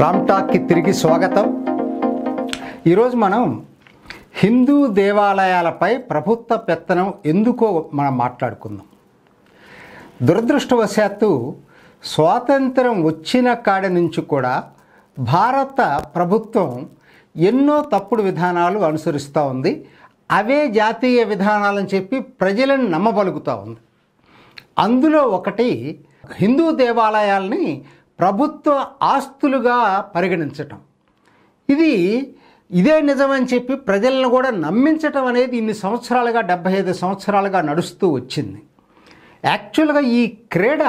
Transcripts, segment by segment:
రామ్ టాక్కి తిరిగి స్వాగతం ఈరోజు మనం హిందూ దేవాలయాలపై ప్రభుత్వ పెత్తనం ఎందుకో మనం మాట్లాడుకుందాం దురదృష్టవశాత్తు స్వాతంత్రం వచ్చిన కాడి నుంచి కూడా భారత ప్రభుత్వం ఎన్నో తప్పుడు విధానాలు అనుసరిస్తూ ఉంది అవే జాతీయ విధానాలని చెప్పి ప్రజలను నమ్మబలుగుతూ ఉంది అందులో ఒకటి హిందూ దేవాలయాల్ని ప్రభుత్వ ఆస్తులుగా పరిగణించటం ఇది ఇదే నిజమని చెప్పి ప్రజలను కూడా నమ్మించటం అనేది ఇన్ని సంవత్సరాలుగా డెబ్బై ఐదు సంవత్సరాలుగా నడుస్తూ వచ్చింది యాక్చువల్గా ఈ క్రీడ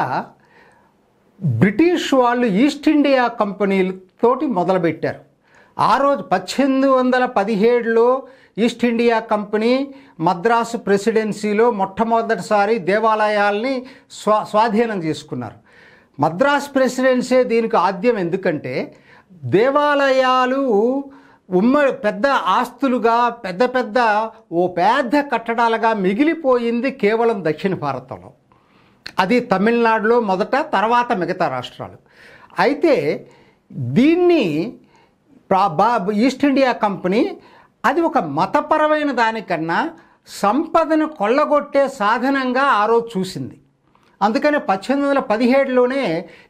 బ్రిటిష్ వాళ్ళు ఈస్ట్ ఇండియా కంపెనీలతోటి మొదలుపెట్టారు ఆ రోజు పద్దెనిమిది వందల పదిహేడులో ఈస్ట్ ఇండియా కంపెనీ మద్రాసు ప్రెసిడెన్సీలో మొట్టమొదటిసారి దేవాలయాల్ని స్వా స్వాధీనం చేసుకున్నారు మద్రాస్ ప్రెసిడెన్సే దీనికి ఆద్యం ఎందుకంటే దేవాలయాలు ఉమ్మడి పెద్ద ఆస్తులుగా పెద్ద పెద్ద ఓ పెద్ద కట్టడాలుగా మిగిలిపోయింది కేవలం దక్షిణ భారతంలో అది తమిళనాడులో మొదట తర్వాత మిగతా రాష్ట్రాలు అయితే దీన్ని ఈస్ట్ ఇండియా కంపెనీ అది ఒక మతపరమైన దానికన్నా సంపదను కొల్లగొట్టే సాధనంగా ఆ రోజు చూసింది అందుకనే పద్దెనిమిది వందల పదిహేడులోనే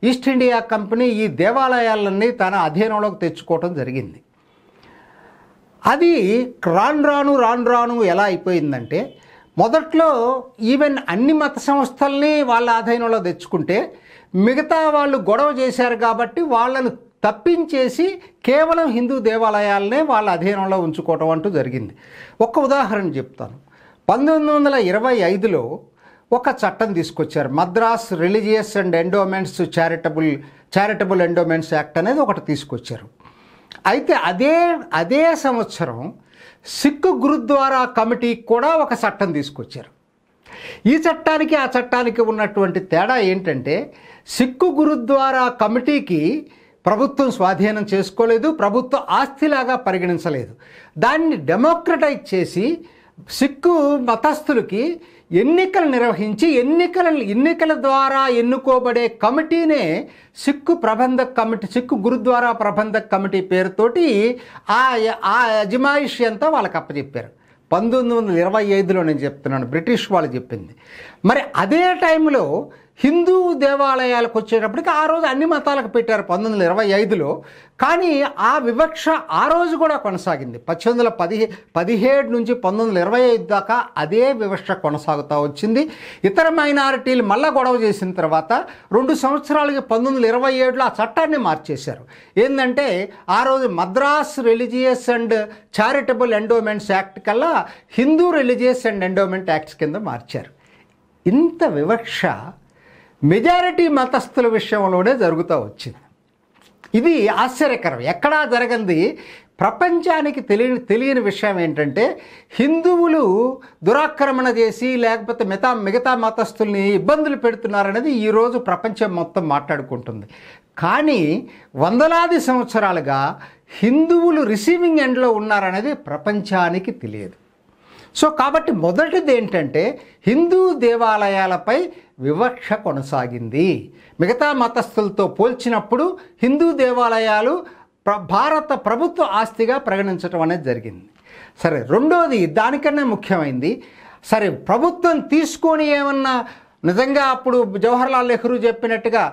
ఈస్ట్ ఇండియా కంపెనీ ఈ దేవాలయాలన్నీ తన అధీనంలోకి తెచ్చుకోవటం జరిగింది అది రాను రాను రాను రాను ఎలా అయిపోయిందంటే మొదట్లో ఈవెన్ అన్ని మత సంస్థల్ని వాళ్ళ ఆధీనంలో తెచ్చుకుంటే మిగతా వాళ్ళు గొడవ చేశారు కాబట్టి వాళ్ళను తప్పించేసి కేవలం హిందూ దేవాలయాలనే వాళ్ళ అధీనంలో ఉంచుకోవటం అంటూ జరిగింది ఒక ఉదాహరణ చెప్తాను పంతొమ్మిది వందల ఇరవై ఐదులో ఒక చట్టం తీసుకొచ్చారు Madras religious and endowments charitable charitable endowments act అనేది ఒకటి తీసుకొచ్చారు అయితే అదే అదే సంవత్సరం సిక్కు గురుద్వారా కమిటీకి కూడా ఒక చట్టం తీసుకొచ్చారు ఈ చట్టానికి ఆ చట్టానికి ఉన్నటువంటి తేడా ఏంటంటే సిక్కు గురుద్వారా కమిటీకి ప్రభుత్వం స్వాధీనం చేసుకోలేదు ప్రభుత్వ ఆస్తిలాగా పరిగణించలేదు దాన్ని డెమోక్రటైజ్ చేసి సిక్కు మతస్థులకి ఎన్నికలు నిర్వహించి ఎన్నికల ఎన్నికల ద్వారా ఎన్నుకోబడే కమిటీనే సిక్కు ప్రబంధ కమిటీ సిక్కు గురుద్వారా ప్రబంధ కమిటీ పేరుతోటి ఆ ఆ అజమాయిషి అంతా వాళ్ళకి అప్పచెప్పారు పంతొమ్మిది వందల ఇరవై ఐదులో నేను చెప్తున్నాను బ్రిటిష్ వాళ్ళు చెప్పింది మరి అదే టైంలో హిందూ దేవాలయాలకు వచ్చేటప్పటికి ఆ రోజు అన్ని మతాలకు పెట్టారు పంతొమ్మిది వందల ఇరవై ఐదులో కానీ ఆ వివక్ష ఆ రోజు కూడా కొనసాగింది పద్దెనిమిది వందల పదిహే పదిహేడు నుంచి పంతొమ్మిది వందల ఇరవై ఐదు దాకా అదే వివక్ష కొనసాగుతూ వచ్చింది ఇతర మైనారిటీలు మళ్ళా గొడవ చేసిన తర్వాత రెండు సంవత్సరాలకి పంతొమ్మిది వందల ఇరవై ఏడులో ఆ చట్టాన్ని మార్చేశారు ఏంటంటే ఆ రోజు Madras religious and charitable endowments act కల్లా Hindu religious and endowment acts కింద మార్చారు ఇంత వివక్ష మెజారిటీ మతస్థుల విషయంలోనే జరుగుతూ వచ్చింది ఇది ఆశ్చర్యకరం ఎక్కడా జరగంది ప్రపంచానికి తెలియని తెలియని విషయం ఏంటంటే హిందువులు దురాక్రమణ చేసి లేకపోతే మిగతా మిగతా మతస్థుల్ని ఇబ్బందులు పెడుతున్నారనేది ఈరోజు ప్రపంచం మొత్తం మాట్లాడుకుంటుంది కానీ వందలాది సంవత్సరాలుగా హిందువులు రిసీవింగ్ ఎండ్లో ఉన్నారనేది ప్రపంచానికి తెలియదు సో కాబట్టి మొదటిది ఏంటంటే హిందూ దేవాలయాలపై వివక్ష కొనసాగింది మిగతా మతస్థులతో పోల్చినప్పుడు హిందూ దేవాలయాలు ప్ర భారత ప్రభుత్వ ఆస్తిగా పరిగణించడం అనేది జరిగింది సరే రెండోది దానికన్నా ముఖ్యమైంది సరే ప్రభుత్వం తీసుకొని ఏమన్నా నిజంగా అప్పుడు జవహర్లాల్ నెహ్రూ చెప్పినట్టుగా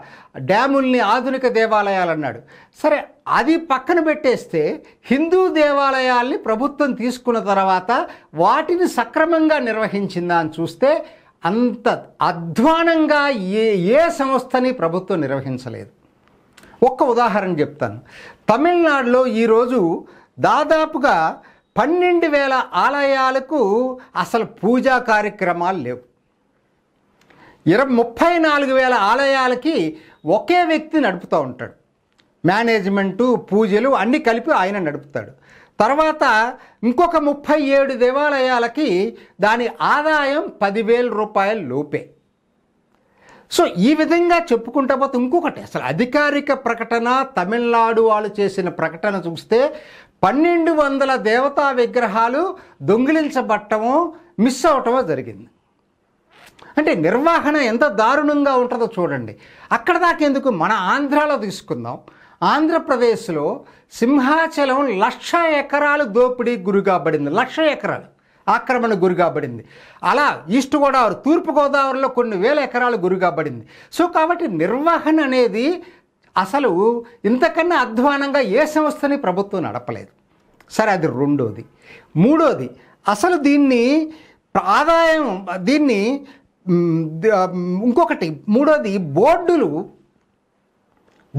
డ్యాముల్ని ఆధునిక దేవాలయాలు అన్నాడు సరే అది పక్కన పెట్టేస్తే హిందూ దేవాలయాల్ని ప్రభుత్వం తీసుకున్న తర్వాత వాటిని సక్రమంగా నిర్వహించిందా అని చూస్తే అంత అధ్వానంగా ఏ ఏ సంస్థని ప్రభుత్వం నిర్వహించలేదు ఒక్క ఉదాహరణ చెప్తాను తమిళనాడులో ఈరోజు దాదాపుగా పన్నెండు వేల ఆలయాలకు అసలు పూజా కార్యక్రమాలు లేవు ఇరవై ముప్పై నాలుగు వేల ఆలయాలకి ఒకే వ్యక్తి నడుపుతూ ఉంటాడు మేనేజ్మెంటు పూజలు అన్నీ కలిపి ఆయన నడుపుతాడు తర్వాత ఇంకొక ముప్పై ఏడు దేవాలయాలకి దాని ఆదాయం పదివేల రూపాయల లోపే సో ఈ విధంగా చెప్పుకుంటా పోతే ఇంకొకటి అసలు అధికారిక ప్రకటన తమిళనాడు వాళ్ళు చేసిన ప్రకటన చూస్తే పన్నెండు వందల దేవతా విగ్రహాలు దొంగిలించబట్టము మిస్ అవటమో జరిగింది అంటే నిర్వహణ ఎంత దారుణంగా ఉంటుందో చూడండి అక్కడ దాకెందుకు మన ఆంధ్రాలో తీసుకుందాం ఆంధ్రప్రదేశ్లో సింహాచలం లక్ష ఎకరాలు దోపిడీ పడింది లక్ష ఎకరాలు ఆక్రమణ పడింది అలా ఈస్ట్ గోదావరి తూర్పు గోదావరిలో కొన్ని వేల ఎకరాలు పడింది సో కాబట్టి నిర్వహణ అనేది అసలు ఇంతకన్నా అధ్వానంగా ఏ సంస్థని ప్రభుత్వం నడపలేదు సరే అది రెండోది మూడోది అసలు దీన్ని ఆదాయం దీన్ని ఇంకొకటి మూడోది బోర్డులు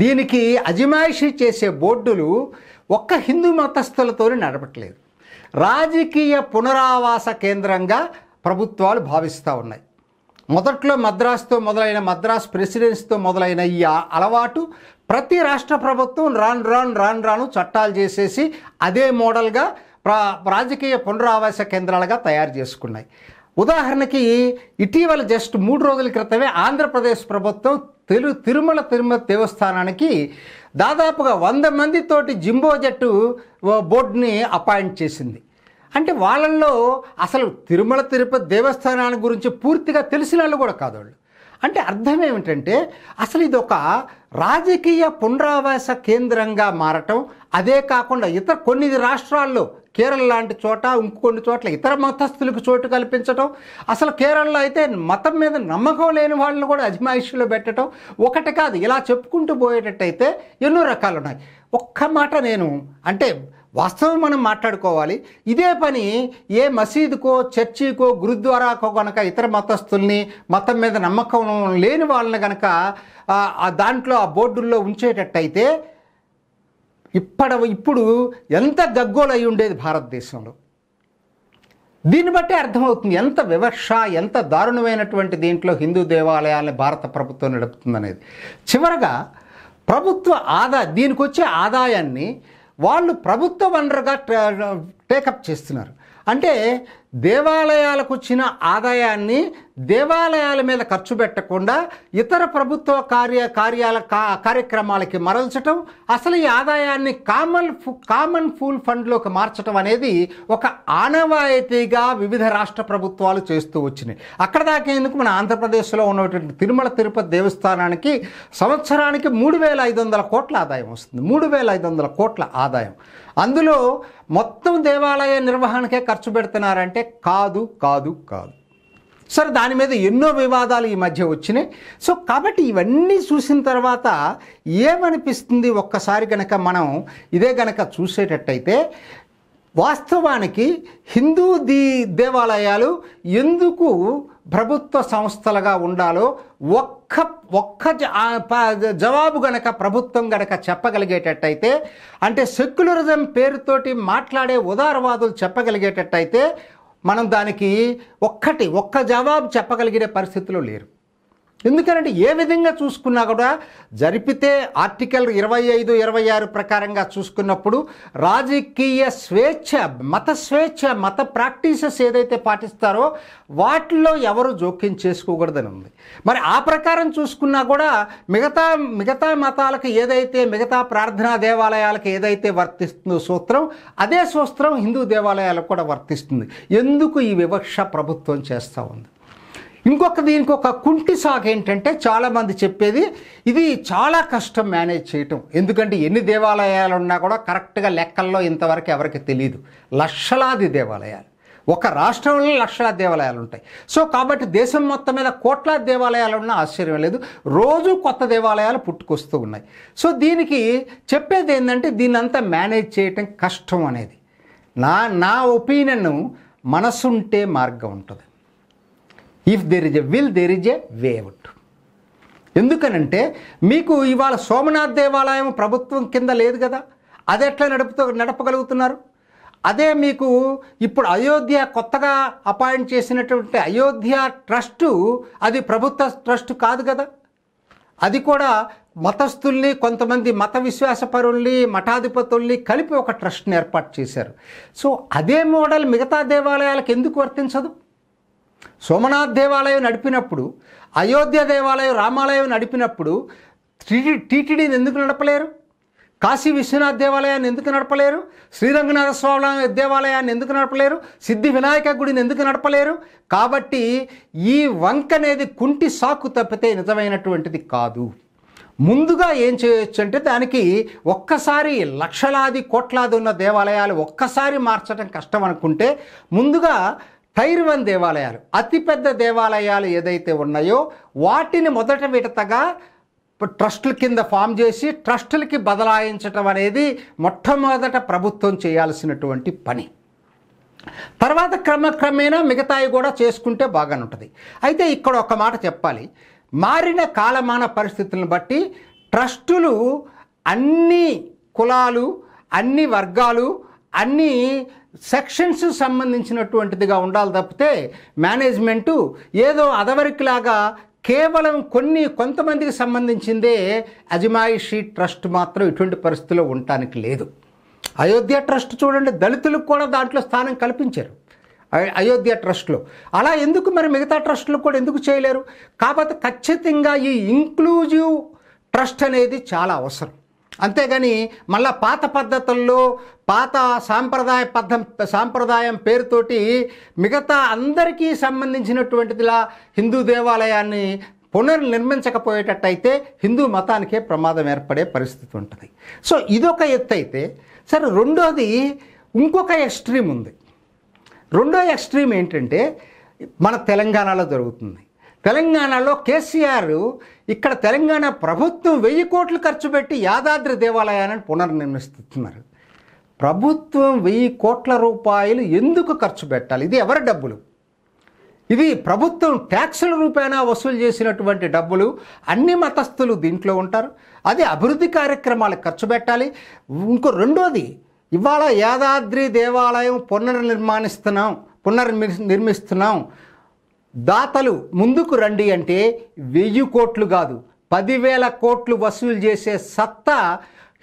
దీనికి అజమాయిషి చేసే బోర్డులు ఒక్క హిందూ మతస్థులతో నడపట్లేదు రాజకీయ పునరావాస కేంద్రంగా ప్రభుత్వాలు భావిస్తూ ఉన్నాయి మొదట్లో మద్రాసుతో మొదలైన మద్రాస్ ప్రెసిడెన్సీతో మొదలైన ఈ అలవాటు ప్రతి రాష్ట్ర ప్రభుత్వం రాన్ రాన్ రాన్ రాను చట్టాలు చేసేసి అదే మోడల్గా ప్రా రాజకీయ పునరావాస కేంద్రాలుగా తయారు చేసుకున్నాయి ఉదాహరణకి ఇటీవల జస్ట్ మూడు రోజుల క్రితమే ఆంధ్రప్రదేశ్ ప్రభుత్వం తెలు తిరుమల తిరుమల దేవస్థానానికి దాదాపుగా వంద మందితోటి జింబో జట్టు బోర్డుని అపాయింట్ చేసింది అంటే వాళ్ళల్లో అసలు తిరుమల తిరుపతి దేవస్థానాన్ని గురించి పూర్తిగా తెలిసిన వాళ్ళు కూడా కాదు వాళ్ళు అంటే అర్థం ఏమిటంటే అసలు ఇది ఒక రాజకీయ పునరావాస కేంద్రంగా మారటం అదే కాకుండా ఇతర కొన్ని రాష్ట్రాల్లో కేరళ లాంటి చోట ఇంకొన్ని చోట్ల ఇతర మతస్థులకు చోటు కల్పించటం అసలు కేరళలో అయితే మతం మీద నమ్మకం లేని వాళ్ళని కూడా అజమాయిషిలో పెట్టడం ఒకటి కాదు ఇలా చెప్పుకుంటూ పోయేటట్టయితే ఎన్నో రకాలు ఉన్నాయి ఒక్క మాట నేను అంటే వాస్తవం మనం మాట్లాడుకోవాలి ఇదే పని ఏ మసీదుకో చర్చికో గురుద్వారాకో కనుక ఇతర మతస్థుల్ని మతం మీద నమ్మకం లేని వాళ్ళని కనుక దాంట్లో ఆ బోర్డుల్లో ఉంచేటట్టయితే ఇప్పడ ఇప్పుడు ఎంత గగ్గోలై ఉండేది భారతదేశంలో దీన్ని బట్టి అర్థమవుతుంది ఎంత వివక్ష ఎంత దారుణమైనటువంటి దీంట్లో హిందూ దేవాలయాలని భారత ప్రభుత్వం నడుపుతుందనేది చివరగా ప్రభుత్వ ఆదా దీనికి వచ్చే ఆదాయాన్ని వాళ్ళు ప్రభుత్వ వనరుగా టేకప్ చేస్తున్నారు అంటే దేవాలయాలకు వచ్చిన ఆదాయాన్ని దేవాలయాల మీద ఖర్చు పెట్టకుండా ఇతర ప్రభుత్వ కార్య కార్యాల కార్యక్రమాలకి మరల్చటం అసలు ఈ ఆదాయాన్ని కామన్ కామన్ పూల్ ఫండ్లోకి మార్చడం అనేది ఒక ఆనవాయితీగా వివిధ రాష్ట్ర ప్రభుత్వాలు చేస్తూ వచ్చినాయి అక్కడ దాకా ఎందుకు మన ఆంధ్రప్రదేశ్లో ఉన్నటువంటి తిరుమల తిరుపతి దేవస్థానానికి సంవత్సరానికి మూడు వేల ఐదు వందల కోట్ల ఆదాయం వస్తుంది మూడు వేల ఐదు వందల కోట్ల ఆదాయం అందులో మొత్తం దేవాలయ నిర్వహణకే ఖర్చు పెడుతున్నారంటే అంటే కాదు కాదు కాదు సరే దాని మీద ఎన్నో వివాదాలు ఈ మధ్య వచ్చినాయి సో కాబట్టి ఇవన్నీ చూసిన తర్వాత ఏమనిపిస్తుంది ఒక్కసారి గనక మనం ఇదే గనక చూసేటట్టయితే వాస్తవానికి హిందూ దీ దేవాలయాలు ఎందుకు ప్రభుత్వ సంస్థలుగా ఉండాలో ఒక్క ఒక్క జవాబు గనక ప్రభుత్వం గనక చెప్పగలిగేటట్టయితే అంటే సెక్యులరిజం పేరుతోటి మాట్లాడే ఉదారవాదులు చెప్పగలిగేటట్టయితే మనం దానికి ఒక్కటి ఒక్క జవాబు చెప్పగలిగిన పరిస్థితిలో లేరు ఎందుకనంటే ఏ విధంగా చూసుకున్నా కూడా జరిపితే ఆర్టికల్ ఇరవై ఐదు ఇరవై ఆరు ప్రకారంగా చూసుకున్నప్పుడు రాజకీయ స్వేచ్ఛ మత స్వేచ్ఛ మత ప్రాక్టీసెస్ ఏదైతే పాటిస్తారో వాటిల్లో ఎవరు జోక్యం చేసుకోకూడదని ఉంది మరి ఆ ప్రకారం చూసుకున్నా కూడా మిగతా మిగతా మతాలకు ఏదైతే మిగతా ప్రార్థనా దేవాలయాలకు ఏదైతే వర్తిస్తుందో సూత్రం అదే సూత్రం హిందూ దేవాలయాలకు కూడా వర్తిస్తుంది ఎందుకు ఈ వివక్ష ప్రభుత్వం చేస్తూ ఉంది ఇంకొక దీనికి ఒక కుంటి సాగు ఏంటంటే చాలామంది చెప్పేది ఇది చాలా కష్టం మేనేజ్ చేయటం ఎందుకంటే ఎన్ని దేవాలయాలు ఉన్నా కూడా కరెక్ట్గా లెక్కల్లో ఇంతవరకు ఎవరికి తెలియదు లక్షలాది దేవాలయాలు ఒక రాష్ట్రంలో లక్షలాది దేవాలయాలు ఉంటాయి సో కాబట్టి దేశం మొత్తం మీద కోట్లాది దేవాలయాలు ఉన్న ఆశ్చర్యం లేదు రోజు కొత్త దేవాలయాలు పుట్టుకొస్తూ ఉన్నాయి సో దీనికి చెప్పేది ఏంటంటే దీన్నంతా మేనేజ్ చేయటం కష్టం అనేది నా నా ఒపీనియన్ మనసుంటే మార్గం ఉంటుంది if there is a will there is a way out ఎందుకనంటే మీకు ఇవాళ సోమనాథ్ దేవాలయం ప్రభుత్వం కింద లేదు కదా అది ఎట్లా నడుపుతూ నడపగలుగుతున్నారు అదే మీకు ఇప్పుడు అయోధ్య కొత్తగా అపాయింట్ చేసినటువంటి అయోధ్య ట్రస్టు అది ప్రభుత్వ ట్రస్ట్ కాదు కదా అది కూడా మతస్థుల్ని కొంతమంది మత విశ్వాసపరుల్ని మఠాధిపతుల్ని కలిపి ఒక ట్రస్ట్ని ఏర్పాటు చేశారు సో అదే మోడల్ మిగతా దేవాలయాలకు ఎందుకు వర్తించదు సోమనాథ్ దేవాలయం నడిపినప్పుడు అయోధ్య దేవాలయం రామాలయం నడిపినప్పుడు టీటీడీని ఎందుకు నడపలేరు కాశీ విశ్వనాథ్ దేవాలయాన్ని ఎందుకు నడపలేరు శ్రీరంగనాథ స్వామి దేవాలయాన్ని ఎందుకు నడపలేరు సిద్ధి వినాయక గుడిని ఎందుకు నడపలేరు కాబట్టి ఈ వంక అనేది కుంటి సాకు తప్పితే నిజమైనటువంటిది కాదు ముందుగా ఏం చేయొచ్చు అంటే దానికి ఒక్కసారి లక్షలాది కోట్లాది ఉన్న దేవాలయాలు ఒక్కసారి మార్చడం కష్టం అనుకుంటే ముందుగా తైర్వన్ దేవాలయాలు అతిపెద్ద దేవాలయాలు ఏదైతే ఉన్నాయో వాటిని మొదట విడతగా ట్రస్టుల కింద ఫామ్ చేసి ట్రస్టులకి బదలాయించటం అనేది మొట్టమొదట ప్రభుత్వం చేయాల్సినటువంటి పని తర్వాత క్రమక్రమేణా మిగతాయి కూడా చేసుకుంటే బాగానే ఉంటుంది అయితే ఇక్కడ ఒక మాట చెప్పాలి మారిన కాలమాన పరిస్థితులను బట్టి ట్రస్టులు అన్ని కులాలు అన్ని వర్గాలు అన్నీ సెక్షన్స్ సంబంధించినటువంటిదిగా ఉండాలి తప్పితే మేనేజ్మెంటు ఏదో అదవరికిలాగా కేవలం కొన్ని కొంతమందికి సంబంధించిందే అజమాయిషీ ట్రస్ట్ మాత్రం ఇటువంటి పరిస్థితిలో ఉండటానికి లేదు అయోధ్య ట్రస్ట్ చూడండి దళితులకు కూడా దాంట్లో స్థానం కల్పించారు అయోధ్య ట్రస్ట్లో అలా ఎందుకు మరి మిగతా ట్రస్టులు కూడా ఎందుకు చేయలేరు కాకపోతే ఖచ్చితంగా ఈ ఇంక్లూజివ్ ట్రస్ట్ అనేది చాలా అవసరం అంతేగాని మళ్ళా పాత పద్ధతుల్లో పాత సాంప్రదాయ పద్ధ సాంప్రదాయం పేరుతోటి మిగతా అందరికీ సంబంధించినటువంటిదిలా హిందూ దేవాలయాన్ని పునర్నిర్మించకపోయేటట్టయితే హిందూ మతానికే ప్రమాదం ఏర్పడే పరిస్థితి ఉంటుంది సో ఇదొక ఎత్తు అయితే సరే రెండోది ఇంకొక ఎక్స్ట్రీమ్ ఉంది రెండో ఎక్స్ట్రీమ్ ఏంటంటే మన తెలంగాణలో జరుగుతుంది తెలంగాణలో కేసీఆర్ ఇక్కడ తెలంగాణ ప్రభుత్వం వెయ్యి కోట్లు ఖర్చు పెట్టి యాదాద్రి దేవాలయాన్ని పునర్నిర్మిస్తున్నారు ప్రభుత్వం వెయ్యి కోట్ల రూపాయలు ఎందుకు ఖర్చు పెట్టాలి ఇది ఎవరి డబ్బులు ఇది ప్రభుత్వం ట్యాక్సుల రూపేణా వసూలు చేసినటువంటి డబ్బులు అన్ని మతస్థులు దీంట్లో ఉంటారు అది అభివృద్ధి కార్యక్రమాలకు ఖర్చు పెట్టాలి ఇంకో రెండోది ఇవాళ యాదాద్రి దేవాలయం పునర్నిర్మాణిస్తున్నాం నిర్మిస్తున్నాం దాతలు ముందుకు రండి అంటే వెయ్యి కోట్లు కాదు పదివేల కోట్లు వసూలు చేసే సత్తా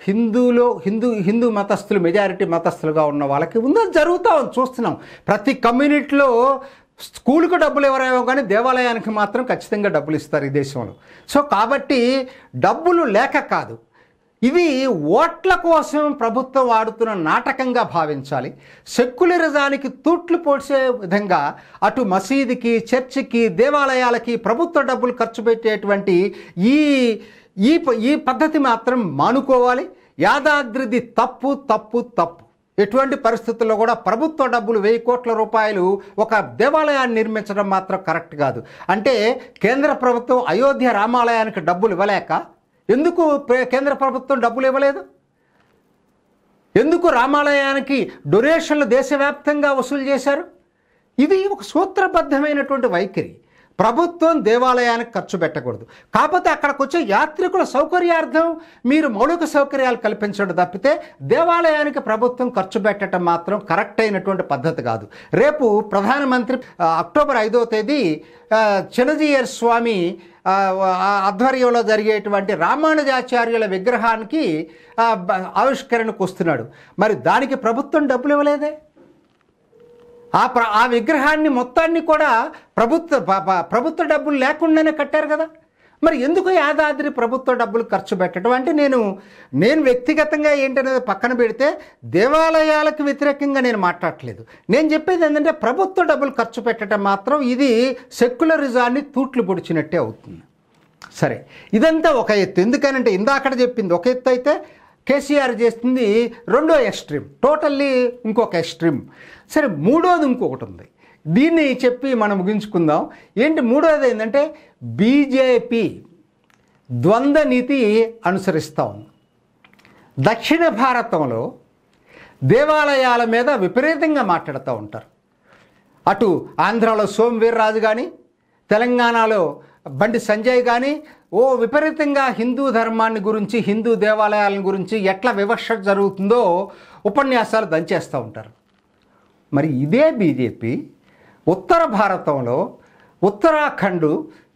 హిందూలో హిందూ హిందూ మతస్థులు మెజారిటీ మతస్థులుగా ఉన్న వాళ్ళకి ఉందని జరుగుతూ చూస్తున్నాం ప్రతి కమ్యూనిటీలో స్కూల్కు డబ్బులు ఎవరేమో కానీ దేవాలయానికి మాత్రం ఖచ్చితంగా డబ్బులు ఇస్తారు ఈ దేశంలో సో కాబట్టి డబ్బులు లేక కాదు ఇవి ఓట్ల కోసం ప్రభుత్వం ఆడుతున్న నాటకంగా భావించాలి సెక్యులరిజానికి తూట్లు పోసే విధంగా అటు మసీదుకి చర్చికి దేవాలయాలకి ప్రభుత్వ డబ్బులు ఖర్చు పెట్టేటువంటి ఈ ఈ ఈ పద్ధతి మాత్రం మానుకోవాలి యాదాద్రిది తప్పు తప్పు తప్పు ఎటువంటి పరిస్థితుల్లో కూడా ప్రభుత్వ డబ్బులు వెయ్యి కోట్ల రూపాయలు ఒక దేవాలయాన్ని నిర్మించడం మాత్రం కరెక్ట్ కాదు అంటే కేంద్ర ప్రభుత్వం అయోధ్య రామాలయానికి డబ్బులు ఇవ్వలేక ఎందుకు కేంద్ర ప్రభుత్వం డబ్బులు ఇవ్వలేదు ఎందుకు రామాలయానికి డొనేషన్లు దేశవ్యాప్తంగా వసూలు చేశారు ఇది ఒక సూత్రబద్ధమైనటువంటి వైఖరి ప్రభుత్వం దేవాలయానికి ఖర్చు పెట్టకూడదు కాకపోతే అక్కడికి వచ్చే యాత్రికుల సౌకర్యార్థం మీరు మౌలిక సౌకర్యాలు కల్పించడం తప్పితే దేవాలయానికి ప్రభుత్వం ఖర్చు పెట్టడం మాత్రం కరెక్ట్ అయినటువంటి పద్ధతి కాదు రేపు ప్రధానమంత్రి అక్టోబర్ ఐదో తేదీ చినజీయర్ స్వామి ఆధ్వర్యంలో జరిగేటువంటి రామానుజాచార్యుల విగ్రహానికి ఆవిష్కరణకు వస్తున్నాడు మరి దానికి ప్రభుత్వం డబ్బులు ఇవ్వలేదే ఆ ప్ర ఆ విగ్రహాన్ని మొత్తాన్ని కూడా ప్రభుత్వ ప్రభుత్వ డబ్బులు లేకుండానే కట్టారు కదా మరి ఎందుకు యాదాద్రి ప్రభుత్వ డబ్బులు ఖర్చు పెట్టడం అంటే నేను నేను వ్యక్తిగతంగా ఏంటనేది పక్కన పెడితే దేవాలయాలకు వ్యతిరేకంగా నేను మాట్లాడలేదు నేను చెప్పేది ఏంటంటే ప్రభుత్వ డబ్బులు ఖర్చు పెట్టడం మాత్రం ఇది సెక్యులరిజాన్ని తూట్లు పొడిచినట్టే అవుతుంది సరే ఇదంతా ఒక ఎత్తు ఎందుకనంటే ఇందాకడ చెప్పింది ఒక ఎత్తు అయితే కేసీఆర్ చేస్తుంది రెండో ఎక్స్ట్రీమ్ టోటల్లీ ఇంకొక ఎక్స్ట్రీమ్ సరే మూడోది ఇంకొకటి ఉంది దీన్ని చెప్పి మనం ముగించుకుందాం ఏంటి మూడోది ఏంటంటే బీజేపీ ద్వంద్వ నీతి అనుసరిస్తాం దక్షిణ భారతంలో దేవాలయాల మీద విపరీతంగా మాట్లాడుతూ ఉంటారు అటు ఆంధ్రాలో సోమవీర్రాజు కానీ తెలంగాణలో బండి సంజయ్ కానీ ఓ విపరీతంగా హిందూ ధర్మాన్ని గురించి హిందూ దేవాలయాల గురించి ఎట్లా వివక్ష జరుగుతుందో ఉపన్యాసాలు దంచేస్తూ ఉంటారు మరి ఇదే బీజేపీ ఉత్తర భారతంలో ఉత్తరాఖండ్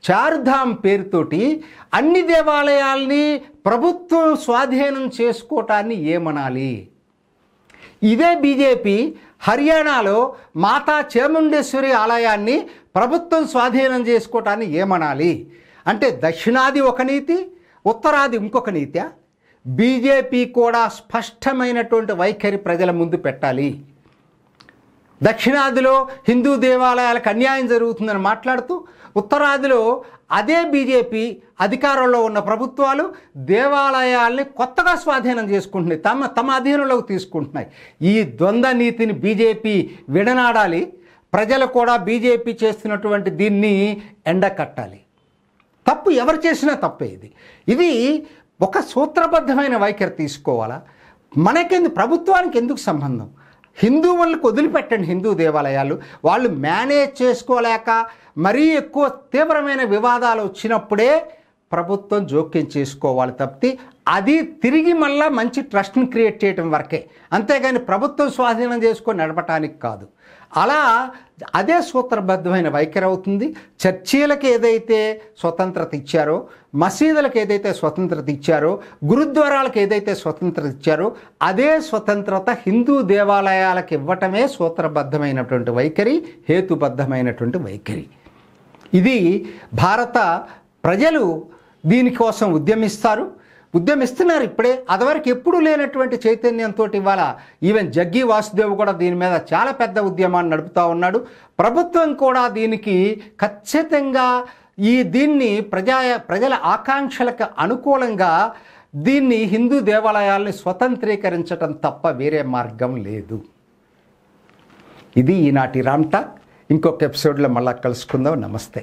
చారుధామ్ పేరుతోటి అన్ని దేవాలయాల్ని ప్రభుత్వం స్వాధీనం చేసుకోవటాన్ని ఏమనాలి ఇదే బీజేపీ హర్యానాలో మాతా చేముండేశ్వరి ఆలయాన్ని ప్రభుత్వం స్వాధీనం చేసుకోవటాన్ని ఏమనాలి అంటే దక్షిణాది ఒక నీతి ఉత్తరాది ఇంకొక నీత్యా బీజేపీ కూడా స్పష్టమైనటువంటి వైఖరి ప్రజల ముందు పెట్టాలి దక్షిణాదిలో హిందూ దేవాలయాలకు అన్యాయం జరుగుతుందని మాట్లాడుతూ ఉత్తరాదిలో అదే బీజేపీ అధికారంలో ఉన్న ప్రభుత్వాలు దేవాలయాల్ని కొత్తగా స్వాధీనం చేసుకుంటున్నాయి తమ తమ అధీనంలోకి తీసుకుంటున్నాయి ఈ ద్వంద్వ నీతిని బీజేపీ విడనాడాలి ప్రజలు కూడా బీజేపీ చేస్తున్నటువంటి దీన్ని ఎండకట్టాలి తప్పు ఎవరు చేసినా తప్పే ఇది ఇది ఒక సూత్రబద్ధమైన వైఖరి తీసుకోవాలా మనకెందుకు ప్రభుత్వానికి ఎందుకు సంబంధం హిందువులకు వదిలిపెట్టండి హిందూ దేవాలయాలు వాళ్ళు మేనేజ్ చేసుకోలేక మరీ ఎక్కువ తీవ్రమైన వివాదాలు వచ్చినప్పుడే ప్రభుత్వం జోక్యం చేసుకోవాలి తప్పితే అది తిరిగి మళ్ళా మంచి ట్రస్ట్ని క్రియేట్ చేయటం వరకే అంతేగాని ప్రభుత్వం స్వాధీనం చేసుకొని నడపటానికి కాదు అలా అదే సూత్రబద్ధమైన వైఖరి అవుతుంది చర్చీలకు ఏదైతే స్వతంత్రత ఇచ్చారో మసీదులకు ఏదైతే స్వతంత్రత ఇచ్చారో గురుద్వారాలకు ఏదైతే స్వతంత్రత ఇచ్చారో అదే స్వతంత్రత హిందూ దేవాలయాలకు ఇవ్వటమే సూత్రబద్ధమైనటువంటి వైఖరి హేతుబద్ధమైనటువంటి వైఖరి ఇది భారత ప్రజలు దీనికోసం ఉద్యమిస్తారు ఉద్యమిస్తున్నారు ఇప్పుడే అదివరకు ఎప్పుడూ లేనటువంటి చైతన్యంతో ఇవాళ ఈవెన్ జగ్గి వాసుదేవ్ కూడా దీని మీద చాలా పెద్ద ఉద్యమాన్ని నడుపుతూ ఉన్నాడు ప్రభుత్వం కూడా దీనికి ఖచ్చితంగా ఈ దీన్ని ప్రజా ప్రజల ఆకాంక్షలకు అనుకూలంగా దీన్ని హిందూ దేవాలయాల్ని స్వతంత్రీకరించడం తప్ప వేరే మార్గం లేదు ఇది ఈనాటి రామ్టాక్ ఇంకొక ఎపిసోడ్లో మళ్ళీ కలుసుకుందాం నమస్తే